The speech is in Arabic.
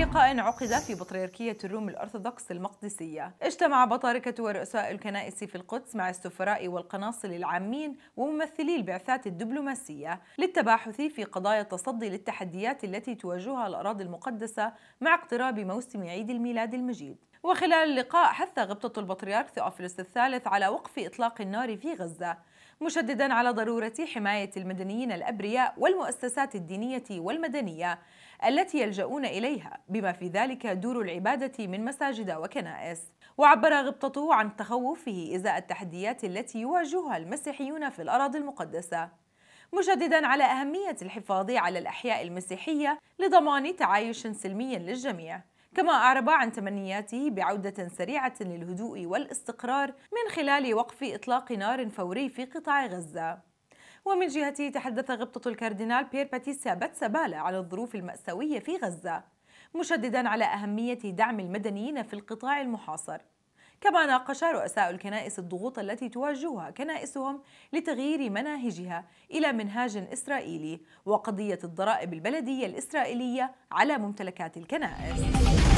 لقاء عقد في بطريركية الروم الأرثوذكس المقدسية اجتمع بطاركة ورؤساء الكنائس في القدس مع السفراء والقناصل العامين وممثلي البعثات الدبلوماسية للتباحث في قضايا التصدي للتحديات التي تواجهها الأراضي المقدسة مع اقتراب موسم عيد الميلاد المجيد وخلال اللقاء حث غبطة البطريرك ثيوفيلوس الثالث على وقف إطلاق النار في غزة مشددا على ضرورة حماية المدنيين الأبرياء والمؤسسات الدينية والمدنية التي يلجؤون إليها بما في ذلك دور العبادة من مساجد وكنائس وعبر غبطته عن تخوفه إزاء التحديات التي يواجهها المسيحيون في الأراضي المقدسة مشددا على أهمية الحفاظ على الأحياء المسيحية لضمان تعايش سلمي للجميع كما أعرب عن تمنياته بعودة سريعة للهدوء والاستقرار من خلال وقف إطلاق نار فوري في قطاع غزة ومن جهته تحدث غبطة الكاردينال بيير باتيسيا باتسابالا على الظروف المأساوية في غزة مشددا على أهمية دعم المدنيين في القطاع المحاصر كما ناقش رؤساء الكنائس الضغوط التي تواجهها كنائسهم لتغيير مناهجها إلى منهاج إسرائيلي وقضية الضرائب البلدية الإسرائيلية على ممتلكات الكنائس